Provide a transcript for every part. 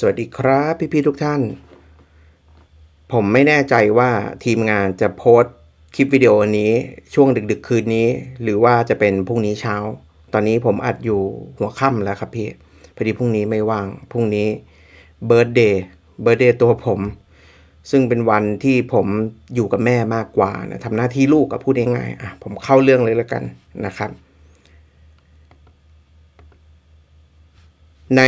สวัสดีครับพี่ ๆ ทุกท่าน ผมไม่แน่ใจว่าทีมงานจะโพสคลิปวิดีโอนี้ช่วงดึก ๆ คืนนี้ หรือว่าจะเป็นพรุ่งนี้เช้า ตอนนี้ผมอัดอยู่หัวค่ำแล้วครับพี่พอดีพรุ่งนี้ไม่ว่างพรุ่งนี้เบิร์ดเดย์เบิร์ดเดย์ตัวผม ซึ่งเป็นวันที่ผมอยู่กับแม่มากกว่านะทำหน้าที่ลูกกับพูดง่ายๆอ่ะผมเข้าเรื่องเลยแล้วกันนะครับ ใน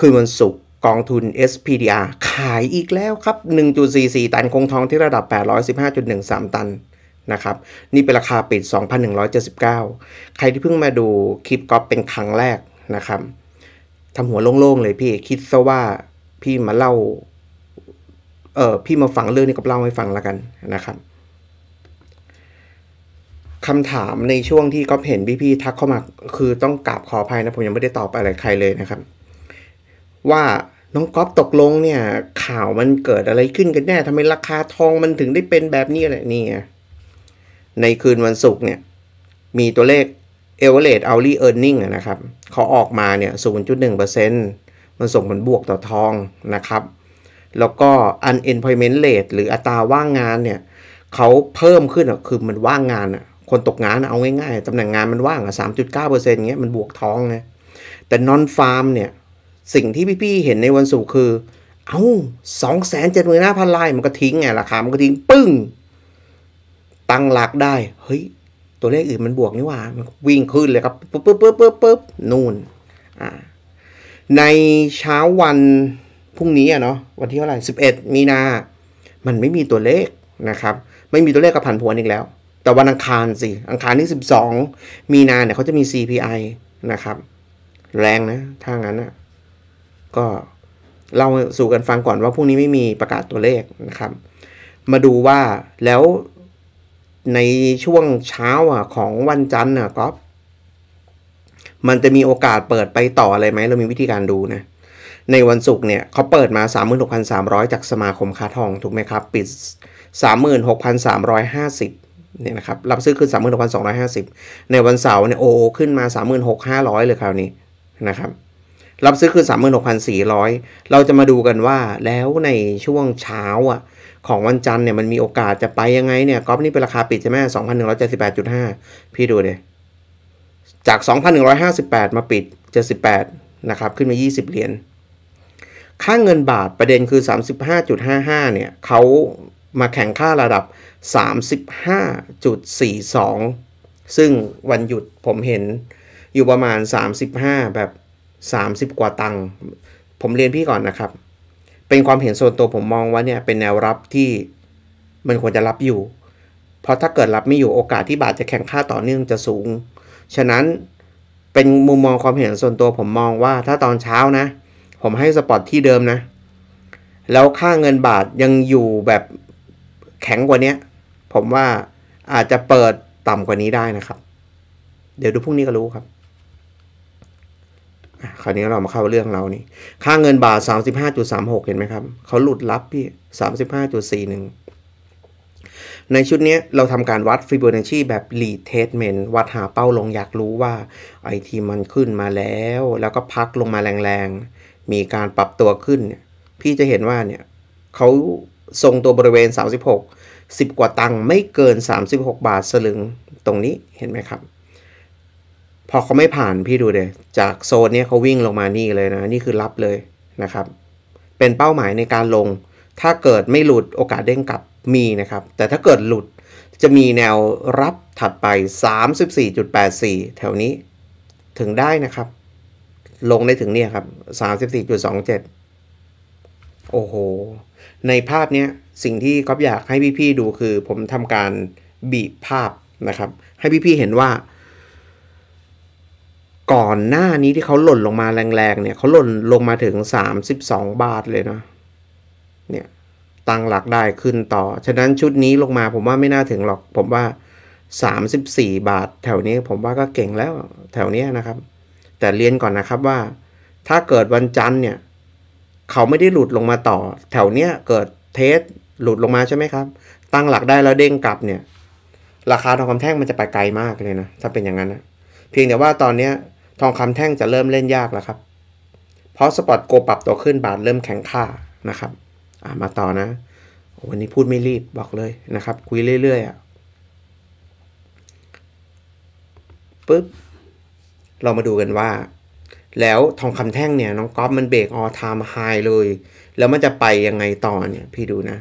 คืนวันศุกร์กองทุน SPDR ขายอีกแล้วครับ 1.44 ตันคงทองที่ระดับ 815.13 ตันนะครับ นี่เป็นราคาปิด 2,179 ใครที่เพิ่งมาดูคลิปก๊อปเป็นครั้งแรกนะครับทำหัวโล่งๆเลยพี่คิดซะว่าพี่มาเล่าเออพี่มาฟังเรื่องนี้กับเล่าให้ฟังแล้วกันนะครับคำถามในช่วงที่ก๊อปเห็นพี่ๆทักเข้ามาคือต้องกราบขออภัยนะ ผมยังไม่ได้ตอบอะไรใครเลยนะครับว่าน้องก๊อฟตกลงเนี่ยข่าวมันเกิดอะไรขึ้นกันแน่ทำไมราคาทองมันถึงได้เป็นแบบนี้แหละเนี่ยในคืนวันศุกร์เนี่ย มีตัวเลข a v e r a g e hourly earning นะครับ เขาออกมาเนี่ย 0.1%มันส่งผลบวกต่อทองนะครับ แล้วก็ unemployment rate หรืออัตราว่างงานเนี่ย เขาเพิ่มขึ้นอ่ะคือมันว่างงานอ่ะคนตกงานเอาง่ายๆตำแหน่งงานมันว่างอ่ะ3.9%เงี้ยมันบวกทองนะแต่ non farm เนี่ยสิ่งที่พี่ ๆ เห็นในวันศุกร์คือ เอา2สองแสนเจ็ดหมื่นห้าพันลาย มันก็ทิ้งไงราคา มันก็ทิ้งปึ้ง ตั้งหลักได้ เฮ้ย ตัวเลขอื่นมันบวกนี่ว่ามันวิ่งขึ้นเลยครับปึ๊บปึ๊บปึ๊บปึ๊บปึ๊บนู่นอ่า ในเช้าวัน พรุ่งนี้อะเนาะ วันที่เท่าไหร่สิบเอ็ดมีนา มันไม่มีตัวเลขนะครับ ไม่มีตัวเลขกับผันผวนอีกแล้ว แต่วันอังคารสิ อังคารที่สิบองมีนา เนี่ย เขาจะมี CPI นะครับ แรงนะถ้างั้นอะก็เล่าสู่กันฟังก่อนว่าพรุ่งนี้ไม่มีประกาศตัวเลขนะครับ มาดูว่าแล้วในช่วงเช้าอ่ะของวันจันทร์อ่ะก๊อฟมันจะมีโอกาสเปิดไปต่ออะไรไหม เรามีวิธีการดูนะในวันศุกร์เนี่ยเขาเปิดมา 36,300 จากสมาคมค้าทอง ถูกไหมครับ ปิด 36,350เนี่ยนะครับรับซื้อขึ้น36,250 ในวันเสาร์เนี่ยโอ้ขึ้นมา 36,500เลยคราวนี้นะครับรับซื้อคือ 36,400 เราจะมาดูกันว่าแล้วในช่วงเช้าอ่ะของวันจันทร์เนี่ยมันมีโอกาสจะไปยังไงเนี่ยกอล์ฟนี่เป็นราคาปิดใช่ไหม2,178.5 พี่ดูเนี่ยจาก 2,158 มาปิด78นะครับ ขึ้นมา 20 เหรียญ ค่าเงินบาทประเด็นคือ 35.55 เนี่ยเขามาแข่งค่าระดับ 35.42 ซึ่งวันหยุดผมเห็นอยู่ประมาณ 35 แบบสสามิบกว่าตังค์ผมเรียนพี่ก่อนนะครับ เป็นความเห็นส่วนตัวผมมองว่าเนี่ยเป็นแนวรับที่มันควรจะรับอยู่ เพราะถ้าเกิดรับไม่อยู่โอกาสที่บาทจะแข่งค่าต่อเนื่องจะสูง ฉะนั้นเป็นมุมมองความเห็นส่วนตัวผมมองว่าถ้าตอนเช้านะ ผมให้สปอตที่เดิมนะ แล้วค่าเงินบาทยังอยู่แบบแข็งกว่านี้ผมว่าอาจจะเปิดต่ำกว่านี้ได้นะครับ เดี๋ยวดูพรุ่งนี้ก็รู้ครับคราวนี้เรามาเข้าเรื่องเรานี่ ค่าเงินบาท 35.36 เห็นไหมครับ เขาหลุดลับพี่ 35.41 ในชุดนี้เราทำการวัดฟิโบนัชชีแบบรีเทสเมนต์วัดหาเป้าลงอยากรู้ว่าไอทีมันขึ้นมาแล้ว แล้วก็พักลงมาแรงๆ มีการปรับตัวขึ้น พี่จะเห็นว่าเนี่ยเขาทรงตัวบริเวณ 36 10 กว่าตังค์ไม่เกิน 36 บาทสลึงตรงนี้เห็นไหมครับพอเขาไม่ผ่านพี่ดูเดยจากโซนนี้เขาวิ่งลงมานี่เลยนะนี่คือรับเลยนะครับ เป็นเป้าหมายในการลง ถ้าเกิดไม่หลุดโอกาสเด้งกลับมีนะครับ แต่ถ้าเกิดหลุดจะมีแนวรับถัดไป 34.84 แถวนี้ ถึงได้นะครับ ลงได้ถึงเนี่ยครับ 34.27 โอ้โหในภาพเนี้ยสิ่งที่ก๊อฟอยากให้พี่ๆดูคือ ผมทำการบีบภาพนะครับ ให้พี่ๆเห็นว่าก่อนหน้านี้ที่เขาหล่นลงมาแรงๆเนี่ยเขาหล่นลงมาถึง 32 บาทเลยนะเนี่ยตังหลักได้ขึ้นต่อ ฉะนั้นชุดนี้ลงมาผมว่าไม่น่าถึงหรอกผมว่า34บาทแถวนี้ผมว่าก็เก่งแล้ว แถวนี้นะครับ แต่เรียนก่อนนะครับว่า ถ้าเกิดวันจันทร์เนี่ยเขาไม่ได้หลุดลงมาต่อ แถวเนี้ยเกิดเทสหลุดลงมาใช่ไหมครับ ตั้งหลักได้แล้วเด้งกลับเนี่ยราคาทองคำแท่งมันจะไปไกลมากเลยนะถ้าเป็นอย่างนั้นนะเพียงแต่ว่าตอนเนี้ยทองคำแท่งจะเริ่มเล่นยากแล้วครับ เพราะสปอตโกปรับตัวขึ้นบาทเริ่มแข็งค่านะครับามาต่อนะ วันนี้พูดไม่รีบบอกเลยนะครับ คุยเรื่อย ๆ อ่ะปุ๊บ เรามาดูกันว่า แล้วทองคำแท่งเนี่ย น้องก๊อฟมันเบรกออทามไฮเลย แล้วมันจะไปยังไงต่อเนี่ยพี่ดูนะ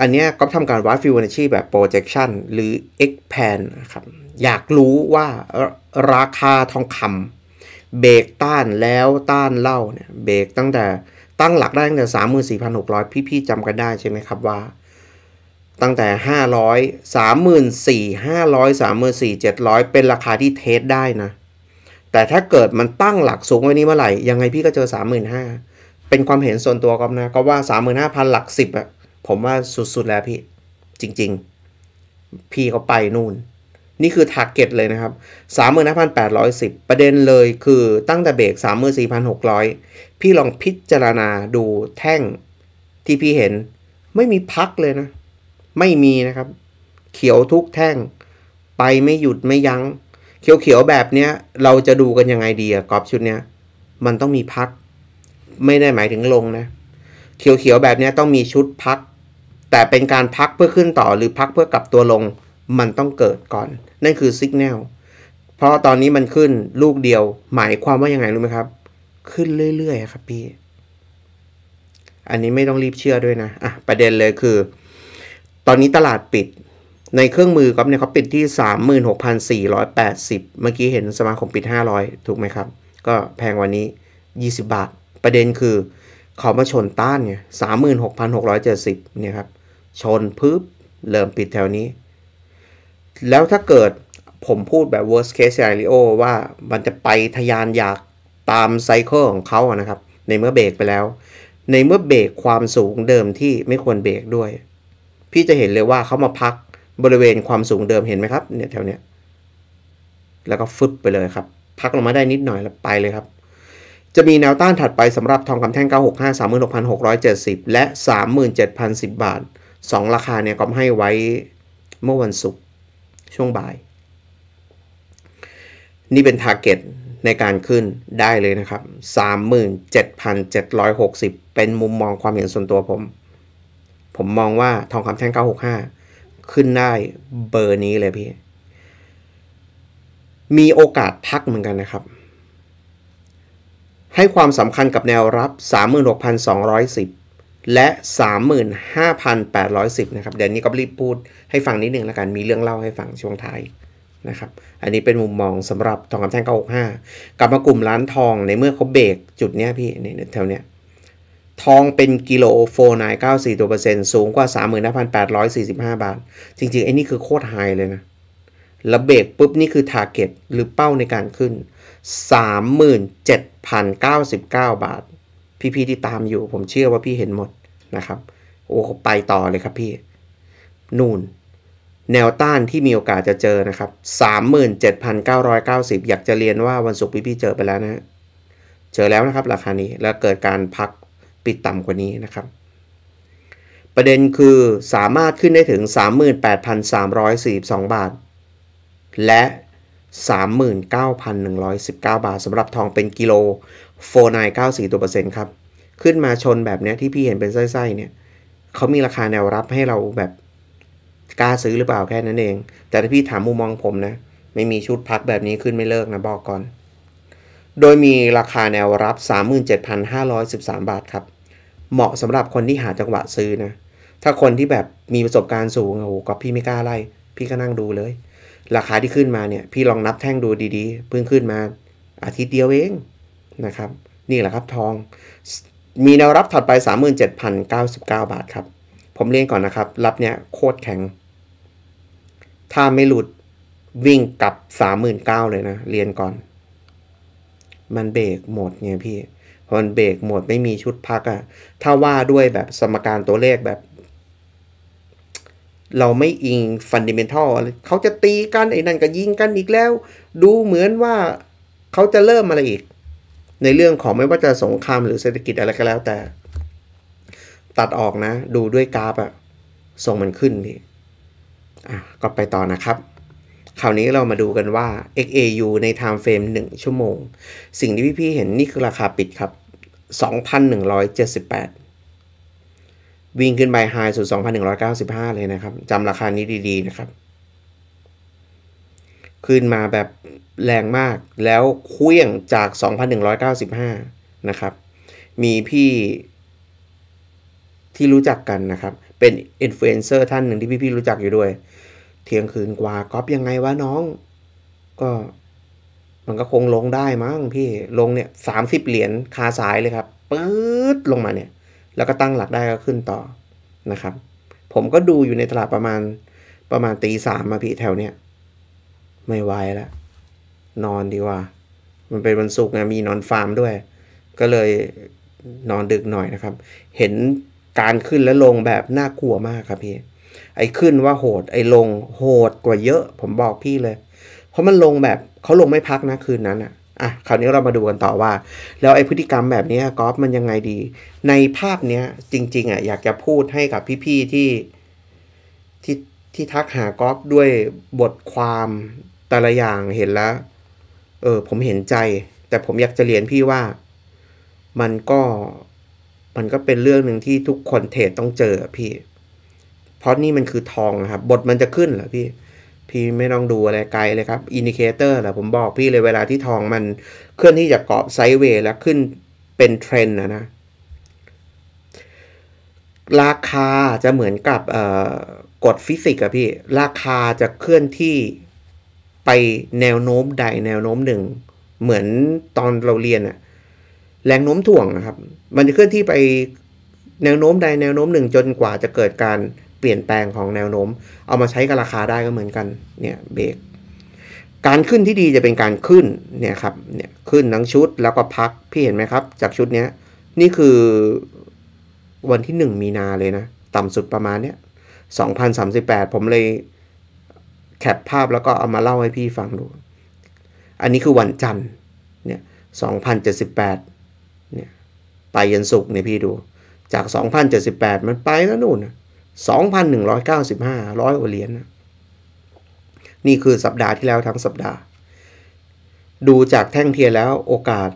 อันนี้ก็ทำการวัดฟิวเนชี่แบบ projection หรือเ x p a n พนะครับ อยากรู้ว่าราคาทองคำเบรกต้านแล้วต้านเล่าเนี่ยเบรกตั้งแต่ตั้งหลักได้ตั้งแต่ 34,600 พี่ๆจำกันได้ใช่ไหมครับว่า ตั้งแต่ 500 34 500 34 700 เป็นราคาที่เทสได้นะ แต่ถ้าเกิดมันตั้งหลักสูงไว้นี้เมื่อไหร่ ยังไงพี่ก็เจอ 35,000 เป็นความเห็นส่วนตัวก็นะก็ว่า35,000หลัก10อะผมว่าสุดๆแล้วพี่จริงๆ พี่เขาไปนู่น นี่คือทาร์เก็ตเลยนะครับสามมหื่นห้าพันแปดร้อยสิบประเด็นเลยคือตั้งแต่เบรกสามม0ื่นสี่พันหกร้อยพี่ลองพิจารณาดูแท่งที่พี่เห็น ไม่มีพักเลยนะ ไม่มีนะครับ เขียวทุกแท่ง ไปไม่หยุดไม่ยัง้ง เขียว ๆ แบบเนี้ย เราจะดูกันยังไงดีอะกรอบชุดเนี้ย มันต้องมีพัก ไม่ได้หมายถึงลงนะ เขียวๆแบบเนี้ยต้องมีชุดพักแต่เป็นการพักเพื่อขึ้นต่อหรือพักเพื่อกลับตัวลงมันต้องเกิดก่อน นั่นคือสัญญาณเพราะตอนนี้มันขึ้นลูกเดียว หมายความว่ายังไง รู้ไหมครับ ขึ้นเรื่อยๆครับพี่อันนี้ไม่ต้องรีบเชื่อด้วยนะ อ่ะ ประเด็นเลยคือ ตอนนี้ตลาดปิดในเครื่องมือก็ับเนี่ยเขาปิดที่ 36,480เมื่อกี้เห็นสมาคมปิด500ถูกไหมครับ ก็แพงวันนี้ 20 บาท ประเด็นคือเขามาชนต้านเนี่ย36,670เนี่ยครับชนปึ๊บเริ่มปิดแถวนี้ แล้วถ้าเกิดผมพูดแบบ worst case scenario ว่ามันจะไปทยานอยาก ตามไซเคิลของเขาอะนะครับ ในเมื่อเบรกไปแล้ว ในเมื่อเบรกความสูงเดิมที่ไม่ควรเบรกด้วย พี่จะเห็นเลยว่าเขามาพักบริเวณความสูงเดิมเห็นไหมครับ เนี่ย แถวเนี้ยแล้วก็ฟึบไปเลยครับ พักลงมาได้นิดหน่อยแล้วไปเลยครับ จะมีแนวต้านถัดไปสำหรับทองคำแท่ง965 36,670 และ 37,010 บาทสองราคาเนี่ยก็ให้ไว้เมื่อวันศุกร์ช่วงบ่าย นี่เป็นทาร์เก็ตในการขึ้นได้เลยนะครับ 37,760 เป็นมุมมองความเห็นส่วนตัวผม ผมมองว่าทองคำแท่ง 965 ขึ้นได้เบอร์นี้เลยพี่ มีโอกาสพักเหมือนกันนะครับ ให้ความสำคัญกับแนวรับ 36,210และ 35,810นะครับเดี๋ยวนี้ก็รีบพูดให้ฟังนิดนึงแล้วกันมีเรื่องเล่าให้ฟังช่วงท้ายนะครับอันนี้เป็นมุมมองสำหรับทองคำแท่ง965กลับมากลุ่มร้านทองในเมื่อเขาเบรกจุดเนี้ยพี่ในแถวเนี้ยทองเป็นกิโลโฟนายี่ตัวเปอร์เซ็นต์ สูงกว่า 35,845 บาท จริงๆไอ้นี่คือโคตรไฮเลยนะ แล้วเบรกปุ๊บนี่คือทาร์เก็ตหรือเป้าในการขึ้น3 7ก9 9 บาทพี่ๆที่ตามอยู่ ผมเชื่อว่าพี่เห็นหมดนะครับโอ้ไปต่อเลยครับพี่ นู่นแนวต้านที่มีโอกาสจะเจอนะครับ 37,990 อยากจะเรียนว่าวันศุกร์พี่ๆเจอไปแล้วนะเจอแล้วนะครับราคานี้แล้วเกิดการพักปิดต่ำกว่านี้นะครับ ประเด็นคือสามารถขึ้นได้ถึง 38,342 บาท และ 39,119 บาทสำหรับทองเป็นกิโล4994 ตัวเปอร์เซ็นต์ครับ ขึ้นมาชนแบบเนี้ยที่พี่เห็นเป็นไส้ๆเนี่ยเขามีราคาแนวรับให้เราแบบกล้าซื้อหรือเปล่าแค่นั้นเอง แต่ถ้าพี่ถามมุมมองผมนะ ไม่มีชุดพักแบบนี้ขึ้นไม่เลิกนะบอกก่อน โดยมีราคาแนวรับ 37,513 บาทครับ เหมาะสำหรับคนที่หาจังหวะซื้อนะ ถ้าคนที่แบบมีประสบการณ์สูงโอ้โหก็พี่ไม่กล้าไล่ พี่ก็นั่งดูเลย ราคาที่ขึ้นมาเนี่ย พี่ลองนับแท่งดูดีๆเพิ่งขึ้นมา อาทิตย์เดียวเองนะครับ นี่แหละครับทอง มีแนวรับถัดไป 37,099 บาทครับ ผมเรียนก่อนนะครับ รับเนี้ยโคตรแข็ง ถ้าไม่หลุดวิ่งกลับ 39,000 เลยนะ เรียนก่อน มันเบรกหมดไงพี่พอมันเบรกหมดไม่มีชุดพักอะถ้าว่าด้วยแบบสมการตัวเลขแบบ เราไม่อิงฟันดิเมนทัลเขาจะตีกัน ไอ้นั่นก็ยิงกันอีกแล้ว ดูเหมือนว่าเขาจะเริ่มอะไรอีกในเรื่องของไม่ว่าจะสงครามหรือเศรษฐกิจอะไรก็แล้วแต่ตัดออกนะ ดูด้วยกราฟอะส่งมันขึ้นนี่อ่ะก็ไปต่อนะครับ คราวนี้เรามาดูกันว่า XAU ใน time frame 1ชั่วโมง สิ่งที่พี่ๆเห็นนี่คือราคาปิดครับ 2,178 วิ่งขึ้นไปไฮสุด2,195 เลยนะครับจำราคานี้ดีๆนะครับขึ้นมาแบบแรงมาก แล้วเคลี่ยงจาก 2,195 นะครับ มีพี่ที่รู้จักกันนะครับ เป็นอินฟลูเอนเซอร์ท่านหนึ่งที่พี่พี่รู้จักอยู่ด้วย เที่ยงคืนกว่าก๊อปยังไงวะน้อง ก็มันก็คงลงได้มั้งพี่ ลงเนี่ยสามสิบเหรียญคาสายเลยครับปื๊ดลงมาเนี่ย แล้วก็ตั้งหลักได้ก็ขึ้นต่อนะครับ ผมก็ดูอยู่ในตลาดประมาณประมาณตีสามมาพี่แถวเนี้ยไม่ไหวแล้วนอนดีกว่า มันเป็นวันศุกร์ไงมีนอนฟาร์มด้วย ก็เลยนอนดึกหน่อยนะครับ เห็นการขึ้นและลงแบบน่ากลัวมากครับพี่ ไอ้ขึ้นว่าโหด ไอ้ลงโหดกว่าเยอะ ผมบอกพี่เลย เพราะมันลงแบบเขาลงไม่พักนะคืนนั้นอะอ่ะคราวนี้เรามาดูกันต่อว่า แล้วไอ้พฤติกรรมแบบนี้กอล์ฟมันยังไงดี ในภาพเนี้ยจริงๆ อ่ะ อยากจะพูดให้กับพี่ๆที่ ที่ที่ทักหากอล์ฟด้วยบทความแต่ละอย่างเห็นแล้ว เออ ผมเห็นใจ แต่ผมอยากจะเรียนพี่ว่า มันก็ มันก็เป็นเรื่องหนึ่งที่ทุกคนเทรดต้องเจอพี่ เพราะนี่มันคือทองครับ บทมันจะขึ้นเหรอพี่ พี่ไม่ต้องดูอะไรไกลเลยครับ อินดิเคเตอร์เหรอผมบอกพี่เลยเวลาที่ทองมันเคลื่อนที่จกเกาะไซด์เวย์แล้วขึ้นเป็นเทรนนะนะ ราคาจะเหมือนกับกฎฟิสิกส์อะพี่ ราคาจะเคลื่อนที่ไปแนวโน้มใดแนวโน้มหนึ่งเหมือนตอนเราเรียนอะแรงโน้มถ่วงนะครับ มันจะเคลื่อนที่ไปแนวโน้มใดแนวโน้มหนึ่งจนกว่าจะเกิดการเปลี่ยนแปลงของแนวโน้ม เอามาใช้กับราคาได้ก็เหมือนกันเนี่ยเบรกการขึ้นที่ดีจะเป็นการขึ้นเนี่ยครับเนี่ยขึ้นทั้งชุดแล้วก็พักพี่เห็นไหมครับ จากชุดเนี้ยนี่คือวันที่ 1 มีนาเลยนะ ต่ำสุดประมาณเนี้ยบแปดผมเลยแคปภาพแล้วก็เอามาเล่าให้พี่ฟังดู อันนี้คือวันจันทร์เนี่ยสองพันเจ็ดสิบแปดเนี่ยไปยันสุกเนี่ยพี่ดู จากสองพันเจ็ดสิบแปดมันไปแล้วนู่นสองพันหนึ่งร้อยเก้าสิบห้าร้อยกว่าเหรียญนนี่คือสัปดาห์ที่แล้วทั้งสัปดาห์ ดูจากแท่งเทียนแล้วโอกาส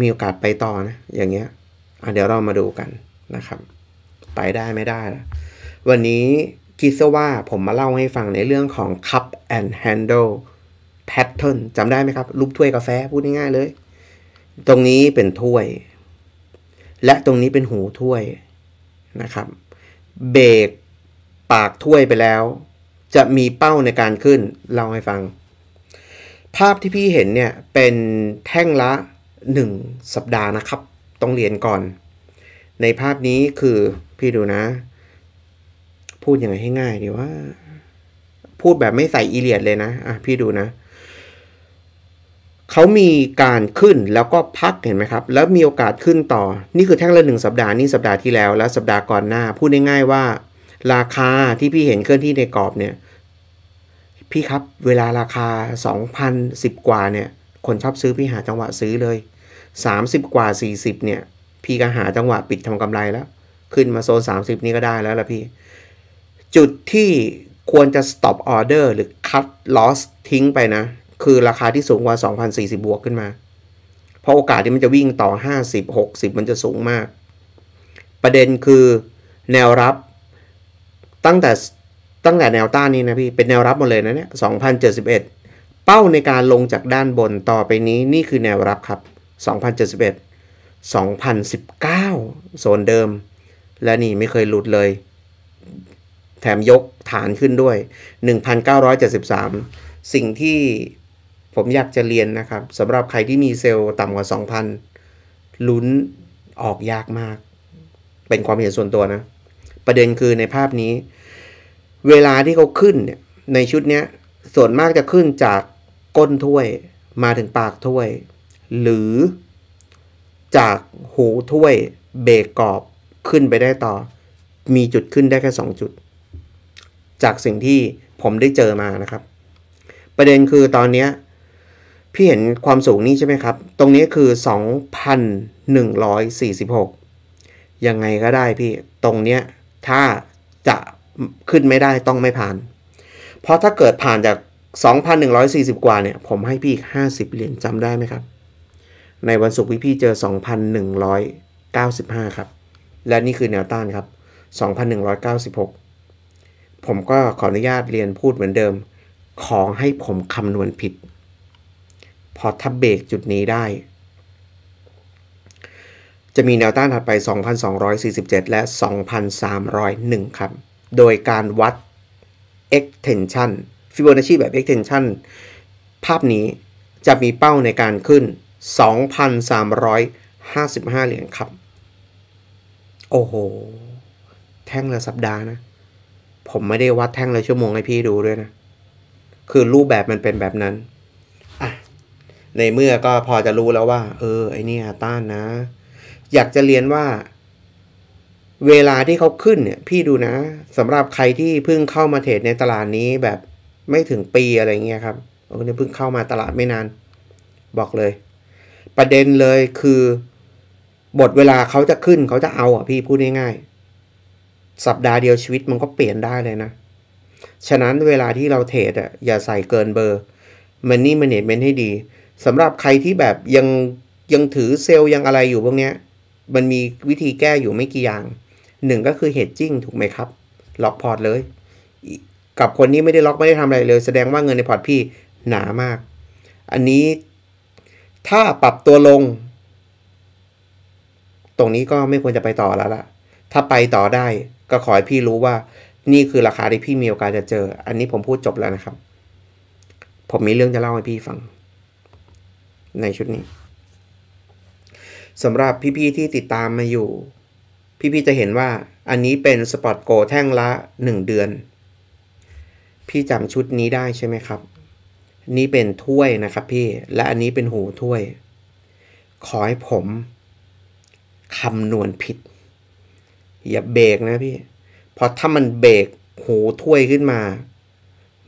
มีโอกาสไปต่อนะ อย่างเงี้ยเดี๋ยวเรามาดูกันนะครับ ไปได้ไม่ได้ละวันนี้คิดซะว่าผมมาเล่าให้ฟังในเรื่องของ cup and handle pattern จำได้ไหมครับ รูปถ้วยกาแฟพูดง่ายๆเลย ตรงนี้เป็นถ้วย และตรงนี้เป็นหูถ้วยนะครับ เบรกปากถ้วยไปแล้ว จะมีเป้าในการขึ้นเล่าให้ฟัง ภาพที่พี่เห็นเนี่ยเป็นแท่งละ1สัปดาห์นะครับ ต้องเรียนก่อน ในภาพนี้คือพี่ดูนะพูดยังไงให้ง่ายดีว่าพูดแบบไม่ใส่อีเลียดเลยนะอ่ะพี่ดูนะเขามีการขึ้นแล้วก็พักเห็นไหมครับ แล้วมีโอกาสขึ้นต่อ นี่คือแท่งละหนึ่งสัปดาห์นี่สัปดาห์ที่แล้ว และสัปดาห์ก่อนหน้า พูดง่ายๆว่าราคาที่พี่เห็นเคลื่อนที่ในกรอบเนี่ย พี่ครับเวลาราคา 2,010กว่าเนี่ย คนชอบซื้อพี่หาจังหวะซื้อเลย 30 กว่า 40เนี่ยพี่ก็หาจังหวะปิดทำกำไรแล้ว ขึ้นมาโซน30นี่ก็ได้แล้วล่ะพี่จุดที่ควรจะ stop order หรือ cut loss ทิ้งไปนะ คือราคาที่สูงกว่า 2,040 บวกขึ้นมา เพราะโอกาสที่มันจะวิ่งต่อ 50 60 มันจะสูงมาก ประเด็นคือแนวรับ ตั้งแต่ตั้งแต่แนวต้านนี้นะพี่ เป็นแนวรับหมดเลยนะเนี่ย2,071 เป้าในการลงจากด้านบนต่อไปนี้นี่คือแนวรับครับ 2,071 2019 โซนเดิม และนี่ไม่เคยหลุดเลยแถมยกฐานขึ้นด้วย 1,973 สิ่งที่ผมอยากจะเรียนนะครับสำหรับใครที่มีเซลล์ต่ำกว่า 2,000 ลุ้นออกยากมาก เป็นความเห็นส่วนตัวนะ ประเด็นคือในภาพนี้ เวลาที่เขาขึ้นเนี่ยในชุดเนี้ยส่วนมากจะขึ้นจากก้นถ้วยมาถึงปากถ้วย หรือจากหูถ้วย เบรกกรอบขึ้นไปได้ต่อ มีจุดขึ้นได้แค่ 2 จุดจากสิ่งที่ผมได้เจอมานะครับ ประเด็นคือตอนนี้พี่เห็นความสูงนี้ใช่ไหมครับ ตรงนี้คือ 2,146 ยังไงก็ได้พี่ ตรงเนี้ยถ้าจะขึ้นไม่ได้ต้องไม่ผ่าน เพราะถ้าเกิดผ่านจาก 2,140 กว่าเนี่ย ผมให้พี่ 50เหรียญจำได้ไหมครับ ในวันศุกร์พี่พี่เจอ 2,195 ครับ และนี่คือแนวต้านครับ 2,196ผมก็ขออนุญาตเรียนพูดเหมือนเดิม ขอให้ผมคำนวณผิด พอทับเบรกจุดนี้ได้ จะมีแนวต้านถัดไป 2,247 และ 2,301 ครับ โดยการวัด extension Fibonacci แบบ extension ภาพนี้จะมีเป้าในการขึ้น 2,355 เหรียญครับ โอ้โห แท่งละสัปดาห์นะผมไม่ได้วัดแท่งละชั่วโมงให้พี่ดูด้วยนะ คือรูปแบบมันเป็นแบบนั้นอ่ะในเมื่อก็พอจะรู้แล้วว่า เออ ไอเนี่ยต้านนะ อยากจะเรียนว่า เวลาที่เขาขึ้นเนี่ยพี่ดูนะสำหรับใครที่เพิ่งเข้ามาเทรดในตลาดนี้แบบไม่ถึงปีอะไรเงี้ยครับโอ้เนี่ยเพิ่งเข้ามาตลาดไม่นาน บอกเลย ประเด็นเลยคือ บทเวลาเขาจะขึ้นเขาจะเอาอ่ะพี่พูดง่ายๆสัปดาห์เดียวชีวิตมันก็เปลี่ยนได้เลยนะ ฉะนั้นเวลาที่เราเทรดอ่ะ อย่าใส่เกินเบอร์ มันนี่มันเนตเมนให้ดีสำหรับใครที่แบบยังยังถือเซลล์ยังอะไรอยู่พวกเนี้ย มันมีวิธีแก้อยู่ไม่กี่อย่างหนึ่งก็คือเฮดจิ้งถูกไหมครับล็อกพอร์ตเลย กับคนนี้ไม่ได้ล็อกไม่ได้ทำอะไรเลย แสดงว่าเงินในพอร์ตพี่หนามาก อันนี้ ถ้าปรับตัวลง ตรงนี้ก็ไม่ควรจะไปต่อแล้วล่ะ ถ้าไปต่อได้ก็ขอให้พี่รู้ว่านี่คือราคาที่พี่มีโอกาสจะเจออันนี้ผมพูดจบแล้วนะครับ ผมมีเรื่องจะเล่าให้พี่ฟัง ในชุดนี้สำหรับพี่ๆที่ติดตามมาอยู่ พี่ๆจะเห็นว่า อันนี้เป็นสปอตโกแท่งละ1เดือน พี่จำชุดนี้ได้ใช่ไหมครับ นี่เป็นถ้วยนะครับ พี่และอันนี้เป็นหูถ้วย ขอให้ผมคำนวณผิดอย่าเบรกนะพี่ เพราะถ้ามันเบรกหูถ้วยขึ้นมา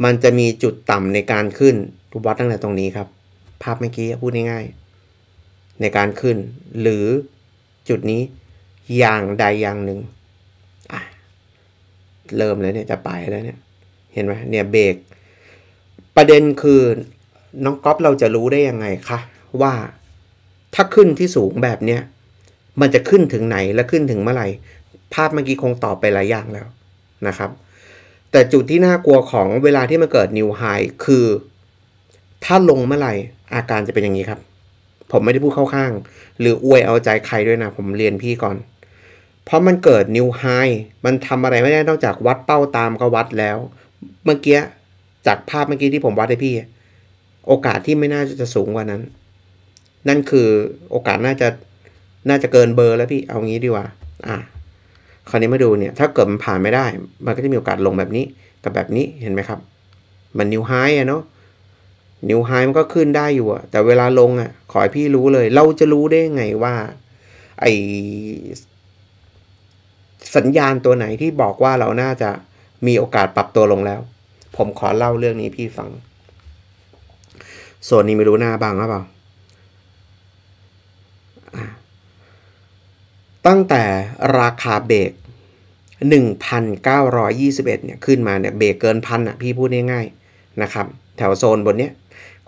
มันจะมีจุดต่ำในการขึ้นวัดตั้งแต่ตรงนี้ครับ ภาพเมื่อกี้พูด ง่ายๆ ในการขึ้น หรือจุดนี้อย่างใดอย่างหนึ่งเริ่ม แล้วเนี่ย จะไปแล้วเนี่ย เห็นไหมเนี่ยเบรกประเด็นคือ น้องก๊อฟเราจะรู้ได้ ยัง ไงคะว่าถ้าขึ้นที่สูงแบบเนี้ยมันจะขึ้นถึงไหนและขึ้นถึงเมื่อไหร่ภาพเมื่อกี้คงตอบไปหลายอย่างแล้วนะครับ แต่จุดที่น่ากลัวของเวลาที่มันเกิดนิวไฮคือถ้าลงเมื่อไหร่อาการจะเป็นอย่างนี้ครับ ผมไม่ได้พูดเข้าข้าง หรืออวยเอาใจใครด้วยนะ ผมเรียนพี่ก่อน เพราะมันเกิดนิวไฮมันทำอะไรไม่ได้นอกจากวัดเป้าตามก็วัดแล้ว เมื่อกี้จากภาพเมื่อกี้ที่ผมวัดให้พี่ โอกาสที่ไม่น่าจะสูงกว่านั้น นั่นคือโอกาสน่าจะน่าจะเกินเบอร์แล้วพี่เอางี้ดีกว่า อ่ะคราวนี้มาดูเนี่ยถ้าเกิดมันผ่านไม่ได้ มันก็จะมีโอกาสลงแบบนี้ กับแบบนี้เห็นไหมครับ มันนิวไฮอะเนาะนิวไฮมันก็ขึ้นได้อยู่อะแต่เวลาลงอะขอให้พี่รู้เลย เราจะรู้ได้ไงว่า ไอสัญญาณตัวไหนที่บอกว่าเราน่าจะมีโอกาสปรับตัวลงแล้ว ผมขอเล่าเรื่องนี้พี่ฟังส่วนนี้ไม่รู้หน้าบางหรือเปล่าตั้งแต่ราคาเบรก1,921 เนี่ย ขึ้นมาเนี่ยเบรกเกินพันอ่ะ พี่พูดง่าย ๆนะครับ แถวโซนบนเนี้ย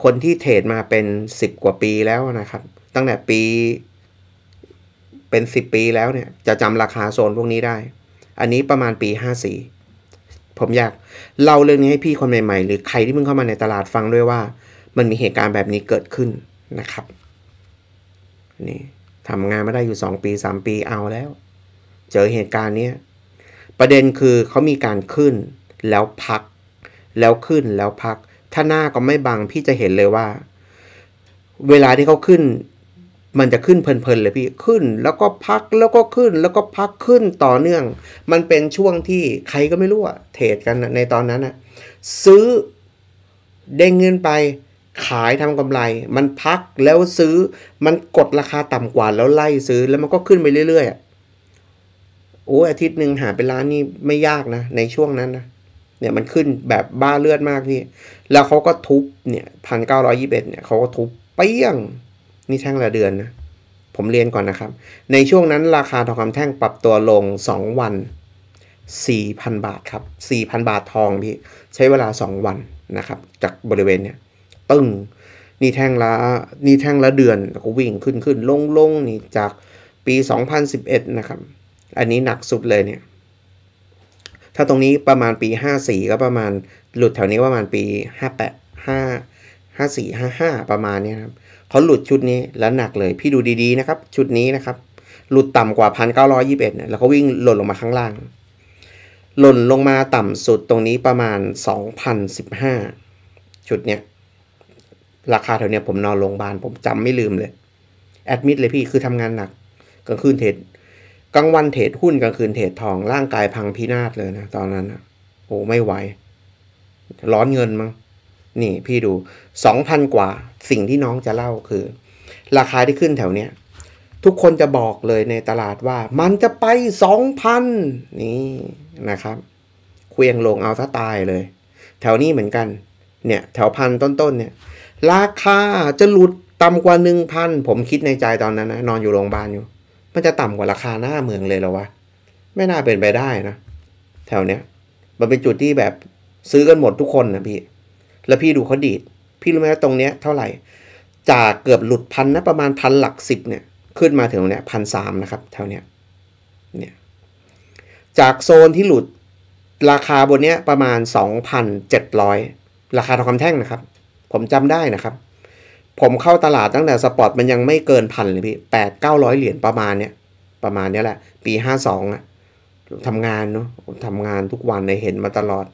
คนที่เทรดมาเป็น 10 กว่าปีแล้วนะครับ ตั้งแต่ปีเป็น 10 ปีแล้วเนี่ยจะจำราคาโซนพวกนี้ได้ อันนี้ประมาณปี 54 ผมอยาก เล่าเรื่องนี้ให้พี่คนใหม่ ๆ หรือใครที่เพิ่งเข้ามาในตลาดฟังด้วยว่า มันมีเหตุการณ์แบบนี้เกิดขึ้นนะครับ นี่ทำงานไม่ได้อยู่สองปีสามปีเอาแล้ว เจอเหตุการณ์เนี้ยประเด็นคือเขามีการขึ้น แล้วพักแล้วขึ้นแล้วพัก ถ้าหน้าก็ไม่บังพี่จะเห็นเลยว่า เวลาที่เขาขึ้น มันจะขึ้นเพลินๆเลยพี่ขึ้น แล้วก็พักแล้วก็ขึ้น แล้วก็พักขึ้นต่อเนื่อง มันเป็นช่วงที่ใครก็ไม่รู้อะเทรดกันในตอนนั้นอะซื้อได้เงินไปขายทำกำไรมันพักแล้วซื้อมันกดราคาต่ำกว่าแล้วไล่ซื้อแล้วมันก็ขึ้นไปเรื่อยๆโอ้อาทิตย์หนึ่งหาเป็นล้านนี่ไม่ยากนะในช่วงนั้นนะเนี่ยมันขึ้นแบบบ้าเลือดมากพี่แล้วเขาก็ทุบเนี่ยพันเก้าร้อยี่สิบเอ็ดเนี่ยเขาก็ทุบเปี้ยงนี่แท่งละเดือนนะผมเรียนก่อนนะครับ ในช่วงนั้นราคาทองคำแท่งปรับตัวลงสองวันสี่พันบาทครับสี่พันบาททองพี่ใช้เวลาสองวันนะครับ จากบริเวณเนี่ยตึงนี่แท่งละนี่แท่งละเดือนก็วิ่งขึ้นขึ้นลงลงนี่จากปี 2011 นะครับ อันนี้หนักสุดเลยเนี่ย ถ้าตรงนี้ประมาณปี 54 ก็ประมาณหลุดแถวนี้ประมาณปี 58 5 54 55ประมาณนี้ครับเขาหลุดชุดนี้แล้วหนักเลย พี่ดูดีๆนะครับ ชุดนี้นะครับหลุดต่ำกว่า1921เนี่ยแล้วก็วิ่งหล่นลงมาข้างล่าง หล่นลงมาต่ำสุดตรงนี้ประมาณ 2015 ชุดเนี้ยราคาแถวเนี้ยผมนอนโรงพยาบาลผมจำไม่ลืมเลยแอดมิดเลยพี่คือทำงานหนักกลางคืนเทรดกลางวันเทรดหุ้นกลางคืนเทรดทองร่างกายพังพินาศเลยนะ ตอนนั้นนะโอ้ ไม่ไหว ร้อนเงินมั้ง นี่ พี่ดูสองพันกว่า สิ่งที่น้องจะเล่าคือ ราคาที่ขึ้นแถวเนี้ยทุกคนจะบอกเลยในตลาดว่า มันจะไปสองพันนี่นะครับเควียงลงเอาซะตายเลย แถวนี้เหมือนกัน เนี่ย แถวพันต้นๆเนี่ยราคาจะหลุดต่ำกว่าหนึ่งพันผมคิดในใจตอนนั้นนะ นอนอยู่โรงพยาบาลอยู่ มันจะต่ำกว่าราคาหน้าเมืองเลยเหรอวะ ไม่น่าเป็นไปได้นะ แถวเนี้ย มันเป็นจุดที่แบบซื้อกันหมดทุกคนนะพี่ แล้วพี่ดูเขาดีดพี่รู้ไหมว่าตรงเนี้ยเท่าไหร่ จากเกือบหลุดพันนะ ประมาณพันหลักสิบเนี่ยขึ้นมาถึงเนี้ยพันสามนะครับ แถวเนี้ยเนี่ยจากโซนที่หลุด ราคาบนเนี้ยประมาณสองพันเจ็ดร้อยราคาทองคำแท่งนะครับผมจำได้นะครับ ผมเข้าตลาดตั้งแต่สปอร์ตมันยังไม่เกินพันเลยพี่แปดเก้าร้อยเหรียญประมาณเนี้ยประมาณนี้แหละ ปีห้าสองอะทำงานเนาะทำงานทุกวันเลยเห็นมาตลอด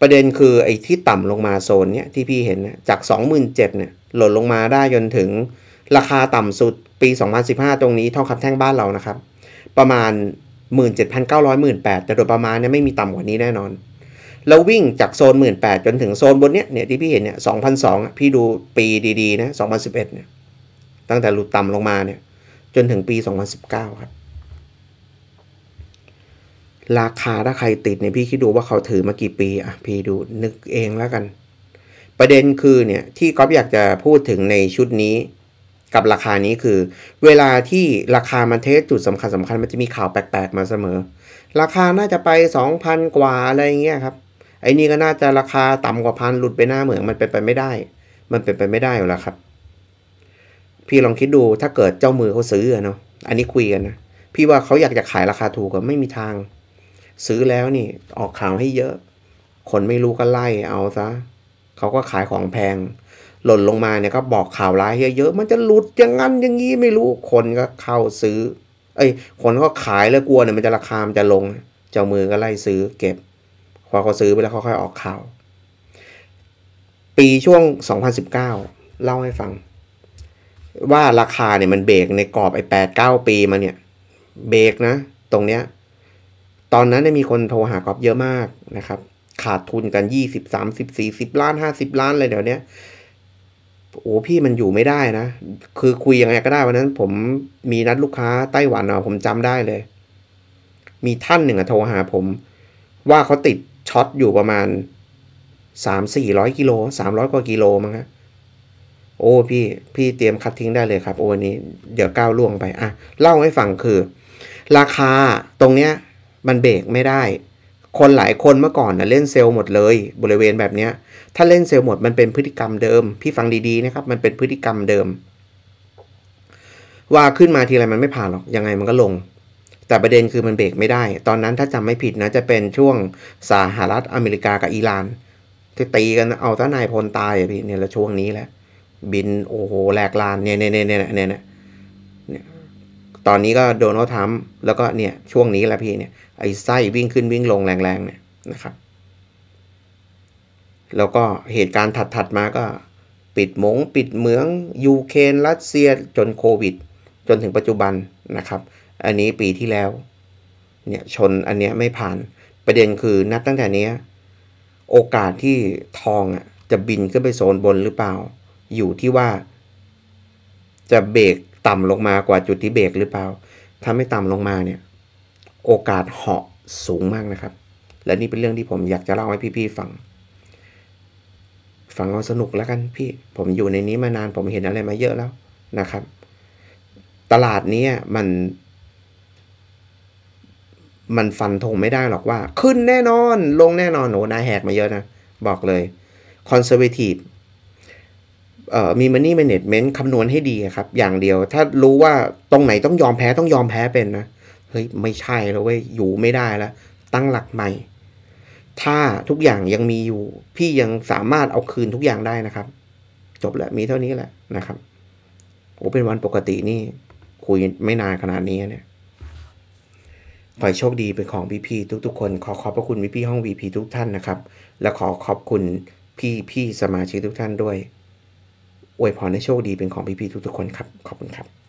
ประเด็นคือไอ้ที่ต่ำลงมาโซนเนี้ย ที่พี่เห็นนะจากสองหมื่นเจ็ดเนี่ย หล่นลงมาได้จนถึงราคาต่ำสุดปีสสองพันิบห้าตรงนี้ทองคำแท่งบ้านเรานะครับ ประมาณหนน่เเจ็ดพัก้าร้อยหมื่นแต่โดยประมาณเนี่ยไม่มีต่ำกว่านี้แน่นอนแล้ววิ่งจากโซน 1 8ื่นจนถึงโซนบนเนี้ยเนี่ยที่ พี่เห็นเนี่ยสองพันสองพี่ดูปีดี ๆ นะสองพันสิบเอ็ดเนี่ย ตั้งแต่หลุดต่ำลงมาเนี่ยจนถึงปี 2019 ครับ ราคาถ้าใครติดเนี่ยพี่คิดดูว่าเขาถือมากี่ปีอ่ะพี่ดูนึกเองแล้วกัน ประเด็นคือเนี่ยที่ก๊อฟอยากจะพูดถึงในชุดนี้ กับราคานี้คือ เวลาที่ราคามันเทสจุดสำคัญสำคัญมันจะมีข่าวแปลกๆมาเสมอ ราคาน่าจะไป 2,000 กว่าอะไรเงี้ยครับไอ้นี่ก็น่าจะราคาต่ำกว่าพันหลุดไปหน้าเหมืองมันเป็นไปไม่ได้ มันเป็นไปไม่ได้แล้วครับ พี่ลองคิดดูถ้าเกิดเจ้ามือเขาซื้อเนาะอันนี้คุยกันนะ พี่ว่าเขาอยากจะขายราคาถูกก็ไม่มีทาง ซื้อแล้วนี่ออกข่าวให้เยอะ คนไม่รู้ก็ไล่เอาซะเขาก็ขายของแพง หล่นลงมาเนี่ยก็ บอกข่าวร้ายเยอะๆ มันจะหลุดอย่างนั้นอย่างนี้ไม่รู้ คนก็เข้าซื้อไอ้คนก็ขายแล้วกลัวเนี่ยมันจะราคา มันจะลง เจ้ามือก็ไล่ซื้อเก็บพอเขาซื้อไปแล้วเขาค่อยออกข่าว ปีช่วง 2019 เล่าให้ฟัง ว่าราคาเนี่ยมันเบรกในกรอบไอ้แปดเก้าปีมาเนี่ย เบรกนะ ตรงเนี้ย ตอนนั้นมีคนโทรหากรอบเยอะมากนะครับ ขาดทุนกันยี่สิบสามสิบสี่สิบล้านห้าสิบล้านอะไรเดี๋ยวนี้โอ้พี่มันอยู่ไม่ได้นะ คือคุยยังไงก็ได้วันนั้นผมมีนัดลูกค้าไต้หวันเอาะผมจำได้เลย มีท่านหนึ่งอะโทรหาผม ว่าเขาติดช็อตอยู่ประมาณสามสี่ร้อยกิโลสามร้อยกว่ากิโลมั้งฮะโอ้พี่ พี่เตรียมคัดทิ้งได้เลยครับโอ้นี้ เดี๋ยวก้าวล่วงไปอ่ะเล่าให้ฟังคือ ราคาตรงเนี้ยมันเบรกไม่ได้ คนหลายคนเมื่อก่อนนะเล่นเซลล์หมดเลยบริเวณแบบเนี้ยถ้าเล่นเซลล์หมด มันเป็นพฤติกรรมเดิม พี่ฟังดีๆนะครับมันเป็นพฤติกรรมเดิม ว่าขึ้นมาทีไรมันไม่ผ่านหรอกยังไงมันก็ลงแต่ประเด็นคือมันเบรกไม่ได้ ตอนนั้นถ้าจำไม่ผิดนะ จะเป็นช่วงสหรัฐอเมริกากับอิหร่าน ที่ตีกันเอาท่านายพลตายอ่ะพี่เนี่ยละช่วงนี้แหละ บินโอ้โหแหลกลานเนี่ยเนี่ยเนี่ยเนี่ยเนี่ยเนี่ย ตอนนี้ก็โดนเขาทำแล้วก็เนี่ย ช่วงนี้แหละพี่เนี่ยไอ้ไส้วิ่งขึ้นวิ่งลงแรงๆเนี่ยนะครับ แล้วก็เหตุการณ์ถัดๆมาก็ปิดมงปิดเหมืองยูเครนรัสเซียจนโควิด จนถึงปัจจุบันนะครับอันนี้ปีที่แล้วเนี่ยชนอันเนี้ยไม่ผ่านประเด็นคือนับตั้งแต่เนี้ย โอกาสที่ทองอ่ะจะบินขึ้นไปโซนบนหรือเปล่า อยู่ที่ว่า จะเบรกต่ำลงมากว่าจุดที่เบรกหรือเปล่า ถ้าไม่ต่ำลงมาเนี่ย โอกาสเหาะสูงมากนะครับ และนี่เป็นเรื่องที่ผมอยากจะเล่าให้พี่ๆฟังฟังเอาสนุกแล้วกันพี่ผมอยู่ในนี้มานานผมเห็นอะไรมาเยอะแล้วนะครับ ตลาดนี้มันมันฟันธงไม่ได้หรอกว่า ขึ้นแน่นอนลงแน่นอนโหนายแหกมาเยอะนะ บอกเลยคอนเซอร์เวทีฟมีมันนี่แมเนจเมนต์คำนวณให้ดีครับ อย่างเดียว ถ้ารู้ว่าตรงไหนต้องยอมแพ้ต้องยอมแพ้เป็นนะ เฮ้ย ไม่ใช่แล้วเว้ยอยู่ไม่ได้แล้วตั้งหลักใหม่ ถ้าทุกอย่างยังมีอยู่ พี่ยังสามารถเอาคืนทุกอย่างได้นะครับ จบแล้วมีเท่านี้แหละนะครับโอ้เป็นวันปกตินี่คุยไม่นานขนาดนี้เนี่ยขอให้โชคดีเป็นของพี่ๆทุกๆคน ขอขอบพระคุณพี่ๆห้องวีพีทุกท่านนะครับและขอขอบคุณพี่ๆสมาชิกทุกท่านด้วย อวยพรให้โชคดีเป็นของพี่ๆทุกๆคนครับขอบคุณครับ